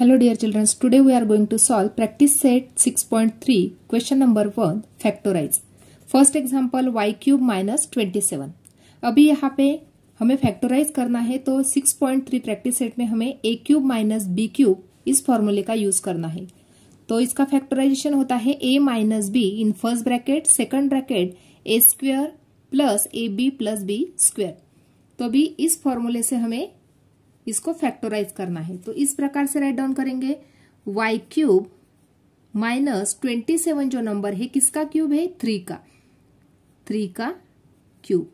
Hello dear children, today we are going to solve practice set 6.3 question number one factorise first example Y cube minus twenty seven अभी यहाँ पे हमें factorise करना है तो six point three practice set में हमें ए cube minus B cube इस फॉर्मूले का यूज करना है तो इसका फैक्टोराइजेशन होता है ए minus B in first bracket second bracket A square plus A B plus B square तो अभी इस फॉर्मूले से हमें इसको फैक्टोराइज करना है तो इस प्रकार से राइट डाउन करेंगे Y cube minus twenty seven जो नंबर है किसका क्यूब है थ्री का थ्री का क्यूब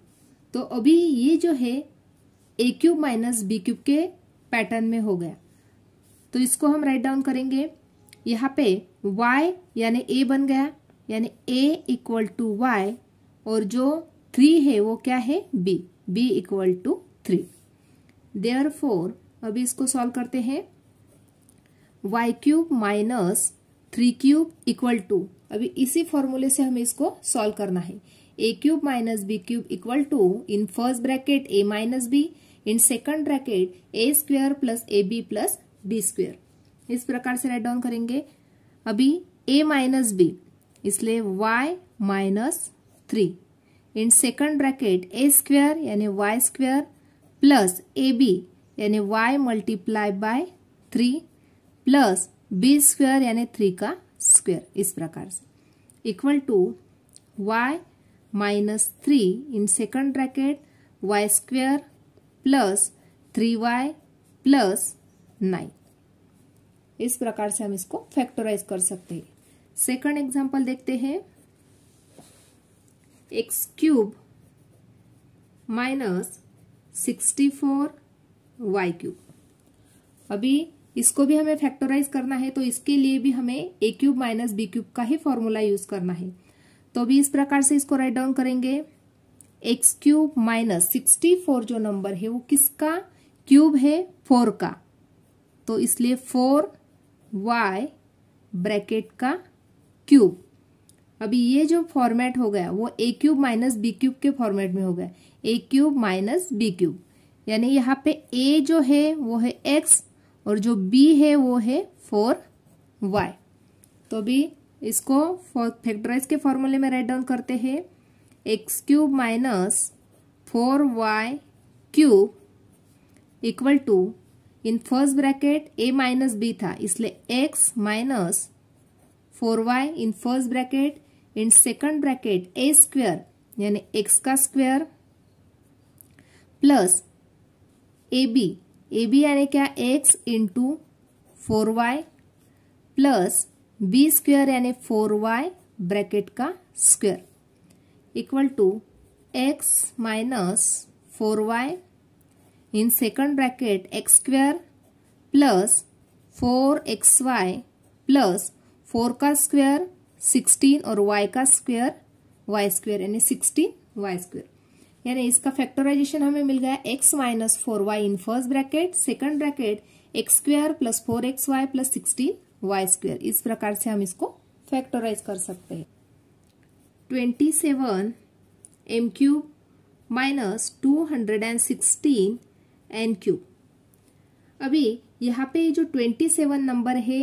तो अभी ये जो है ए क्यूब माइनस बी क्यूब के पैटर्न में हो गया तो इसको हम राइट डाउन करेंगे यहाँ पे y यानी a बन गया यानी a इक्वल टू वाई और जो थ्री है वो क्या है b b equal to three there four अभी इसको सॉल्व करते हैं y cube minus three cube equal to अभी इसी फॉर्मूले से हमें इसको सॉल्व करना है ए cube minus B cube equal to in first bracket A minus B in second bracket A square plus A B plus B square इस प्रकार से राइट डाउन करेंगे अभी ए माइनस बी इसलिए y minus three in second bracket A square यानी y square plus A B यानी y multiply by three plus B square यानी three का स्क्वेयर इस प्रकार से equal to y minus three in second bracket y square plus three y plus nine इस प्रकार से हम इसको फैक्टराइज कर सकते हैं सेकंड एग्जांपल देखते हैं x cube minus sixty four y cube अभी इसको भी हमें फैक्टराइज करना है तो इसके लिए भी हमें ए क्यूब माइनस बी क्यूब का ही फॉर्मूला यूज करना है तो अभी इस प्रकार से इसको राइट डाउन करेंगे x cube minus sixty four जो नंबर है वो किसका क्यूब है फोर का तो इसलिए फोर वाई ब्रैकेट का क्यूब अभी ये जो फॉर्मेट हो गया वो ए क्यूब माइनस बी क्यूब के फॉर्मेट में हो गया a cube minus B cube यानी यहाँ पे ए जो है वो है एक्स और जो बी है वो है फोर वाई तो अभी इसको फैक्टराइज के फॉर्मूले में राइट डाउन करते हैं x cube minus four y cube equal to in first bracket A minus b था इसलिए x minus four y in first bracket and second bracket A square यानी एक्स का square plus A b a B यानी क्या x into four y plus B square यानी four y bracket का square equal to x minus four y in second bracket x square plus four x Y plus four का square sixteen और y का square y square यानी sixteen y square यानी इसका factorization हमें मिल गया x minus four y in first bracket second bracket x square plus four x Y plus sixteen y square इस प्रकार से हम इसको फैक्टराइज कर सकते हैं twenty seven m cube minus two hundred and sixteen n cube अभी यहाँ पे जो ट्वेंटी सेवन नंबर है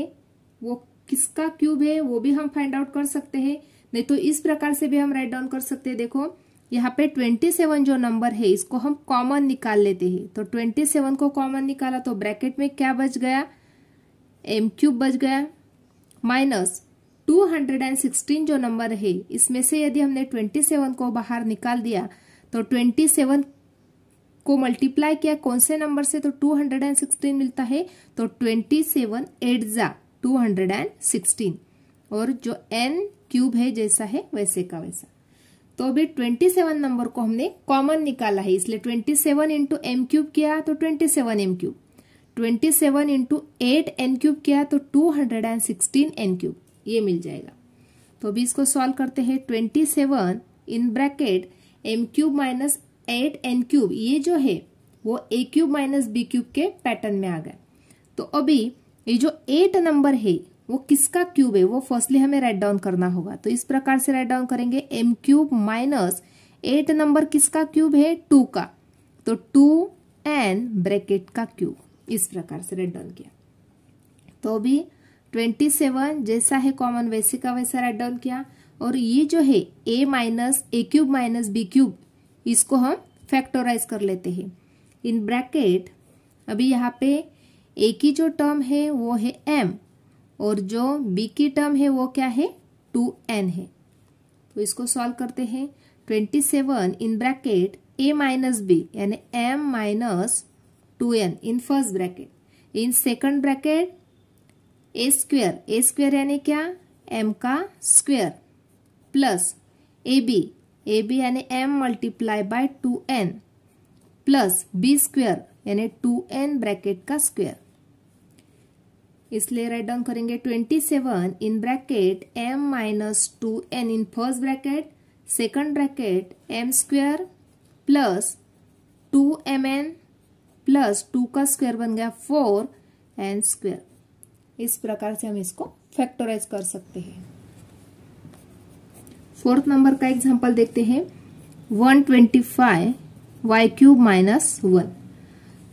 वो किसका क्यूब है वो भी हम फाइंड आउट कर सकते हैं नहीं तो इस प्रकार से भी हम राइट डाउन कर सकते हैं देखो यहाँ पे ट्वेंटी सेवन जो नंबर है इसको हम कॉमन निकाल लेते हैं तो ट्वेंटी सेवन को कॉमन निकाला तो ब्रैकेट में क्या बच गया एम क्यूब बच गया minus two hundred and sixteen जो नंबर है इसमें से यदि हमने ट्वेंटी सेवन को बाहर निकाल दिया तो ट्वेंटी सेवन को मल्टीप्लाई किया कौन से नंबर से तो टू हंड्रेड एंड सिक्सटीन मिलता है तो ट्वेंटी सेवन एट जा टू हंड्रेड एंड सिक्सटीन और जो एन क्यूब है जैसा है वैसे का वैसा तो अभी ट्वेंटी सेवन नंबर को हमने कॉमन निकाला है इसलिए twenty seven into m cube किया तो twenty seven m cube twenty seven into eight n cube किया तो two hundred and sixteen n cube ये मिल जाएगा तो अभी इसको सॉल्व करते हैं twenty seven in bracket m cube minus eight n cube ये जो है वो ए क्यूब माइनस बी क्यूब के पैटर्न में आ गया तो अभी ये जो एट नंबर है वो किसका क्यूब है वो फर्स्टली हमें राइट डाउन करना होगा तो इस प्रकार से राइट डाउन करेंगे m cube minus eight number किसका क्यूब है टू का तो टू एन ब्रैकेट का क्यूब इस प्रकार से राइट डाउन किया तो अभी ट्वेंटी सेवन जैसा है कॉमन वैसे का वैसा राइट डाउन किया और ये जो है ए minus a cube minus B cube इसको हम फैक्टोराइज कर लेते हैं इन ब्रैकेट अभी यहाँ पे ए की जो टर्म है वो है एम और जो बी की टर्म है वो क्या है टू एन है तो इसको सॉल्व करते हैं twenty seven in bracket A minus b यानी m minus two n in first bracket in second bracket A square a square यानी क्या एम का square plus A b a B यानी m multiply by two n plus B square यानी two n bracket का square इसलिए write down करेंगे twenty seven in bracket m minus two n in first bracket second bracket m square plus two m n plus two का square बन गया four N square इस प्रकार से हम इसको फैक्टराइज कर सकते हैं फोर्थ नंबर का एग्जांपल देखते हैं one twenty five y cube minus one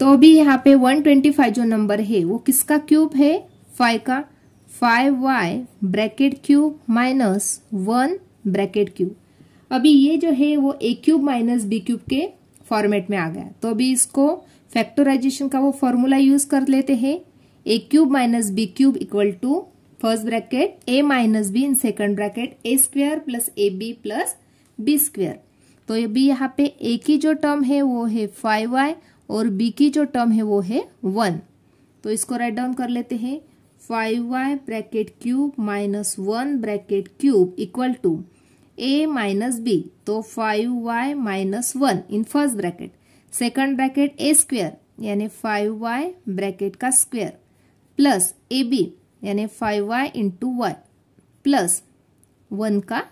तो अभी यहाँ पे वन ट्वेंटी फाइव जो नंबर है वो किसका क्यूब है फाइव का five y bracket cube minus one bracket cube अभी ये जो है वो ए क्यूब माइनस बी क्यूब के फॉर्मेट में आ गया तो अभी इसको फैक्टराइजेशन का वो फॉर्मूला यूज कर लेते हैं a cube minus B cube equal to first bracket A minus B in second bracket A square plus A B plus B square तो ये भी यहाँ पे ए की जो टर्म है वो है फाइव वाई और बी की जो टर्म है वो है वन तो इसको राइट डाउन कर लेते हैं five y bracket cube minus one bracket cube equal to a minus b तो five y minus one in first bracket second bracket A square यानी फाइव वाई ब्रैकेट का स्क्वेयर प्लस ए बी यानी five y into y plus one का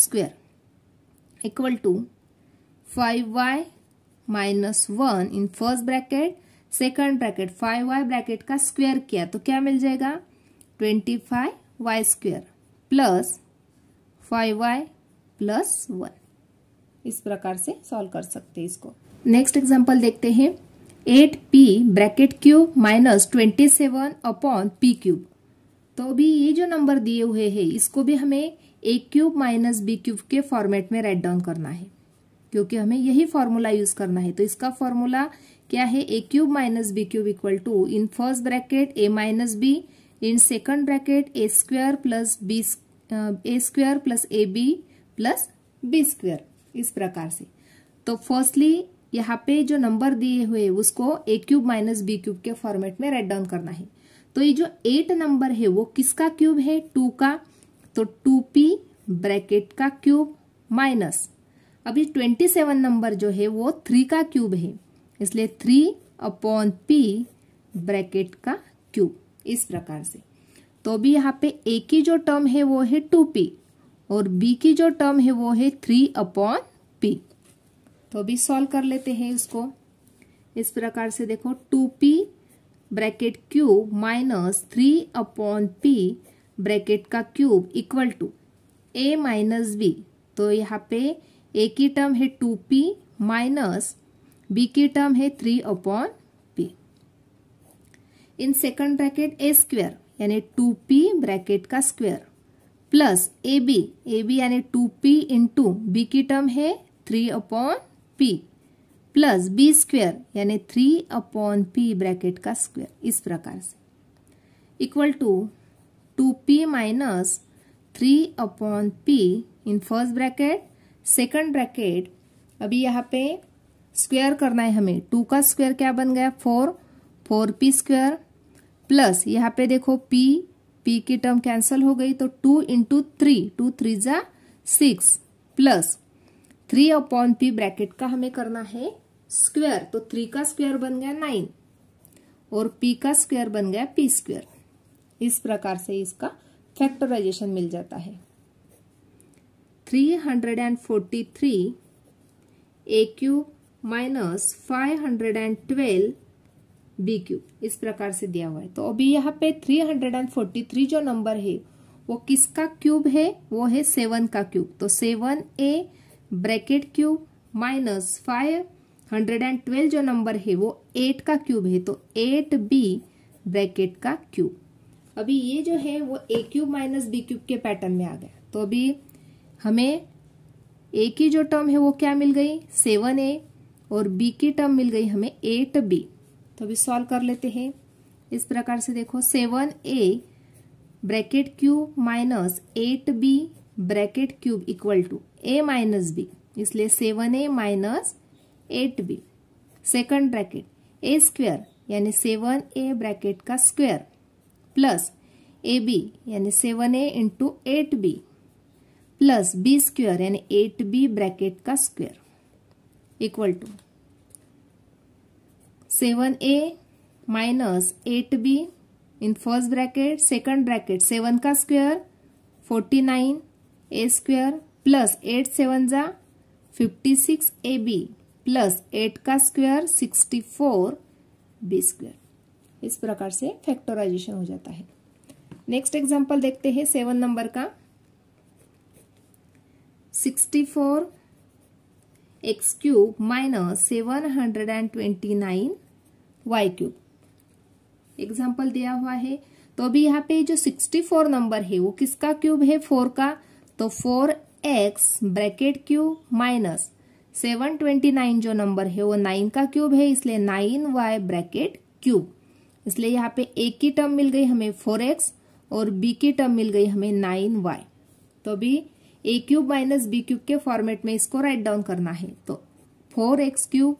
square equal to five y minus one in first bracket second bracket five y bracket का square किया तो क्या मिल जाएगा twenty five Y square plus five y plus one इस प्रकार से सॉल्व कर सकते हैं इसको नेक्स्ट एग्जाम्पल देखते हैं eight p bracket cube minus twenty seven upon p cube तो अभी ये जो नंबर दिए हुए हैं इसको भी हमें ए क्यूब माइनस बी क्यूब के फॉर्मेट में राइट डाउन करना है क्योंकि हमें यही फॉर्मूला यूज करना है तो इसका फॉर्मूला क्या है ए cube minus B cube equal to in first bracket A minus B in second bracket A square plus b a square plus A B plus B square इस प्रकार से तो फर्स्टली यहाँ पे जो नंबर दिए हुए उसको a cube minus B cube के फॉर्मेट में राइट डाउन करना है तो ये जो एट नंबर है वो किसका क्यूब है टू का तो टू पी ब्रैकेट का क्यूब माइनस अभी ट्वेंटी सेवन नंबर जो है वो थ्री का क्यूब है इसलिए थ्री अपॉन पी ब्रैकेट का क्यूब इस प्रकार से तो भी यहाँ पे ए की जो टर्म है वो है टू पी और बी की जो टर्म है वो है थ्री अपॉन पी तो भी सॉल्व कर लेते हैं इसको इस प्रकार से देखो two p bracket cube minus three upon p bracket का cube equal to a minus b तो यहाँ पे ए की टर्म है टू पी माइनस बी की टर्म है three upon p in second bracket A square यानी टू पी ब्रैकेट का square plus A b a B यानी टू पी इंटू बी की टर्म है three upon p plus B square यानी three upon p bracket का square इस प्रकार से equal to two p minus three upon p in first bracket second bracket अभी यहाँ पे स्क्वायर करना है हमें टू का स्क्वायर क्या बन गया four four p square plus यहाँ पे देखो पी पी की टर्म कैंसिल हो गई तो two into three two three जा six plus three upon p bracket का हमें करना है स्क्वायर तो थ्री का स्क्वायर बन गया नाइन और पी का स्क्वायर बन गया पी स्क्वायर इस प्रकार से इसका फैक्टराइजेशन मिल जाता है 343 a cube minus five hundred and twelve b cube इस प्रकार से दिया हुआ है तो अभी यहाँ पे 343 जो नंबर है वो किसका क्यूब है वो है सेवन का क्यूब तो seven a bracket cube minus five hundred and twelve जो नंबर है वो एट का क्यूब है तो एट बी ब्रैकेट का क्यूब अभी ये जो है वो ए क्यूब माइनस बी क्यूब के पैटर्न में आ गया तो अभी हमें ए की जो टर्म है वो क्या मिल गई सेवन ए और बी की टर्म मिल गई हमें एट बी तो अभी सॉल्व कर लेते हैं इस प्रकार से देखो seven a bracket cube minus eight b bracket cube equal to a minus b इसलिए seven a minus eight b second bracket A square यानी सेवन ए ब्रैकेट का स्क्वेयर प्लस ए बी यानी seven a into eight b plus B square यानी eight b bracket का square equal to seven a minus eight b in first bracket second bracket seven का square forty nine ए square plus eight seven जा fifty six a B plus eight का square sixty four b square इस प्रकार से factorisation हो जाता है next example देखते हैं सेवन नंबर का sixty four x cube minus seven hundred and twenty nine y cube example दिया हुआ है तो अभी यहाँ पे जो सिक्सटी फोर नंबर है वो किसका क्यूब है फोर का तो four x bracket cube minus seven twenty nine जो नंबर है वो नाइन का क्यूब है इसलिए नाइन वाई ब्रैकेट क्यूब इसलिए यहाँ पे ए की टर्म मिल गई हमें फोर एक्स और बी की टर्म मिल गई हमें नाइन वाई तो अभी a cube minus B cube के फॉर्मेट में इसको राइट डाउन करना है तो four x cube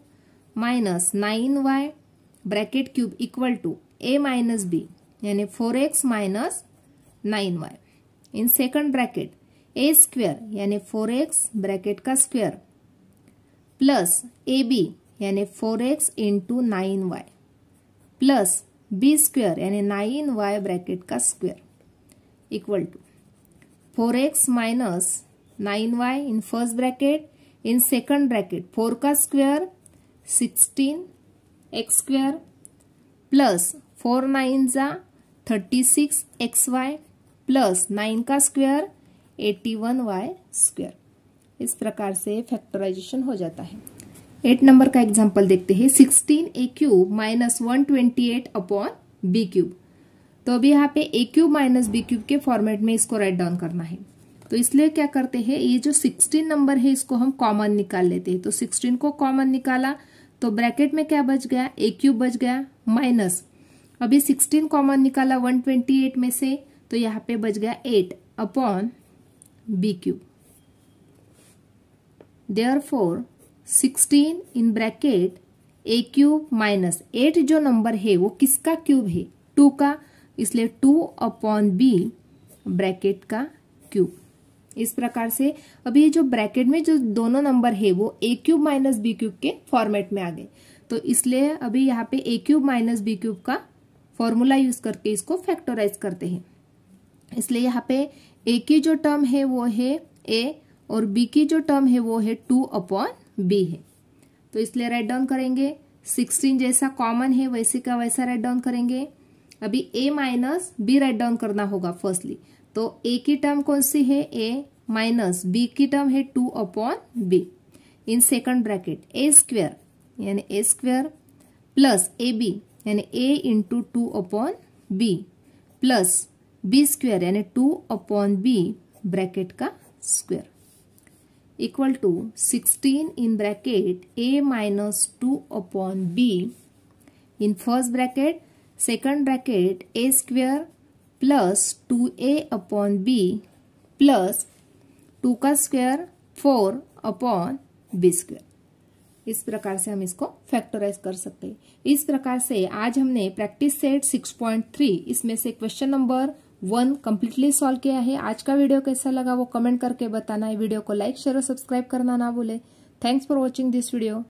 minus nine Y bracket cube equal to a minus b यानी four x minus nine Y in second bracket A square यानी four x bracket का square plus A B यानी four x into nine Y plus B square यानी nine Y bracket का square equal to four x minus nine Y in first bracket in second bracket four का square sixteen X square plus four nine जा thirty six X Y plus nine का square eighty one Y square इस प्रकार से factorisation हो जाता है eight number का एग्जाम्पल देखते हैं sixteen A cube minus one twenty eight upon B cube तो अभी यहाँ पे A cube minus B cube के फॉर्मेट में इसको राइट डाउन करना है तो इसलिए क्या करते हैं ये जो सिक्सटीन नंबर है इसको हम कॉमन निकाल लेते हैं तो सिक्सटीन को कॉमन निकाला तो ब्रैकेट में क्या बच गया ए क्यूब बच गया माइनस अभी सिक्सटीन कॉमन निकाला वन ट्वेंटी एट में से तो यहाँ पे बच गया eight upon B cube there four sixteen in bracket A cube minus eight जो नंबर है वो किसका क्यूब है टू का इसलिए टू अपॉन बी ब्रैकेट का क्यूब इस प्रकार से अब ये जो ब्रैकेट में जो दोनों नंबर है वो ए क्यूब माइनस बी क्यूब के फॉर्मेट में आ गए तो इसलिए अभी यहाँ पे A cube minus B cube का फॉर्मूला यूज करके इसको फैक्टराइज करते हैं इसलिए यहाँ पे ए की जो टर्म है वो है ए और बी की जो टर्म है वो है टू अपॉन बी है तो इसलिए राइट डाउन करेंगे सिक्सटीन जैसा कॉमन है वैसे का वैसा राइट डाउन करेंगे अभी ए माइनस बी राइट डाउन करना होगा फर्स्टली तो ए की टर्म कौन सी है ए माइनस बी की टर्म है two upon B in second bracket A square यानी A square plus A B यानी A into two upon B plus B square यानी टू अपॉन बी ब्रैकेट का square equal to sixteen in bracket A minus two upon B in first bracket second bracket A square plus two A upon B plus two का square four upon B square इस प्रकार से हम इसको factorize कर सकते हैं इस प्रकार से आज हमने प्रैक्टिस सेट 6.3 इसमें से question number one completely solve किया है आज का वीडियो कैसा लगा वो कमेंट करके बताना है वीडियो को लाइक शेयर और सब्सक्राइब करना ना भूले thanks for watching this video